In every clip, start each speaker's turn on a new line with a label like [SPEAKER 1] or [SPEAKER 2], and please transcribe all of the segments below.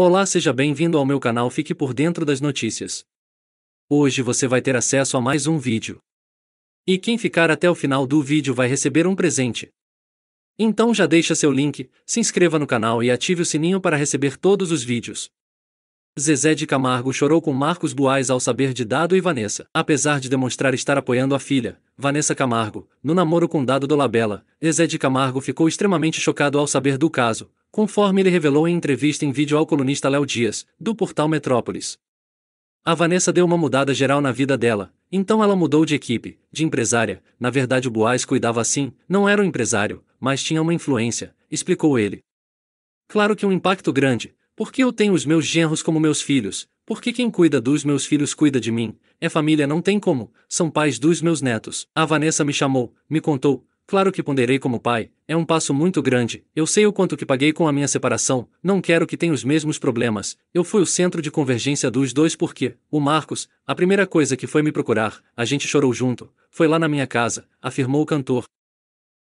[SPEAKER 1] Olá, seja bem-vindo ao meu canal Fique por Dentro das Notícias. Hoje você vai ter acesso a mais um vídeo. E quem ficar até o final do vídeo vai receber um presente. Então já deixa seu link, se inscreva no canal e ative o sininho para receber todos os vídeos. Zezé de Camargo chorou com Marcos Buais ao saber de Dado e Vanessa. Apesar de demonstrar estar apoiando a filha, Vanessa Camargo, no namoro com Dado Dolabella, Zezé de Camargo ficou extremamente chocado ao saber do caso, conforme ele revelou em entrevista em vídeo ao colunista Léo Dias, do portal Metrópolis. A Vanessa deu uma mudada geral na vida dela, então ela mudou de equipe, de empresária, na verdade o Boaz cuidava assim, não era um empresário, mas tinha uma influência, explicou ele. Claro que um impacto grande, porque eu tenho os meus genros como meus filhos, porque quem cuida dos meus filhos cuida de mim, é família não tem como, são pais dos meus netos. A Vanessa me chamou, me contou, Claro que ponderei como pai, é um passo muito grande, eu sei o quanto que paguei com a minha separação, não quero que tenha os mesmos problemas, eu fui o centro de convergência dos dois porque, o Marcos, a primeira coisa que foi me procurar, a gente chorou junto, foi lá na minha casa, afirmou o cantor.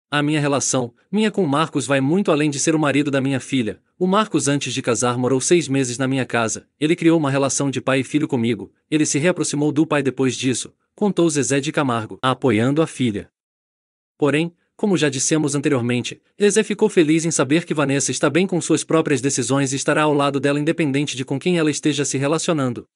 [SPEAKER 1] A minha relação, minha com o Marcos vai muito além de ser o marido da minha filha, o Marcos antes de casar morou seis meses na minha casa, ele criou uma relação de pai e filho comigo, ele se reaproximou do pai depois disso, contou Zezé de Camargo, apoiando a filha. Porém, como já dissemos anteriormente, Eze ficou feliz em saber que Vanessa está bem com suas próprias decisões e estará ao lado dela independente de com quem ela esteja se relacionando.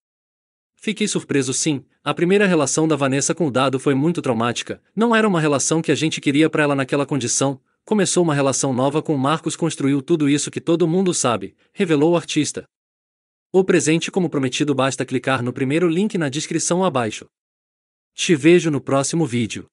[SPEAKER 1] Fiquei surpreso sim, a primeira relação da Vanessa com o dado foi muito traumática, não era uma relação que a gente queria para ela naquela condição, começou uma relação nova com o Marcos construiu tudo isso que todo mundo sabe, revelou o artista. O presente como prometido basta clicar no primeiro link na descrição abaixo. Te vejo no próximo vídeo.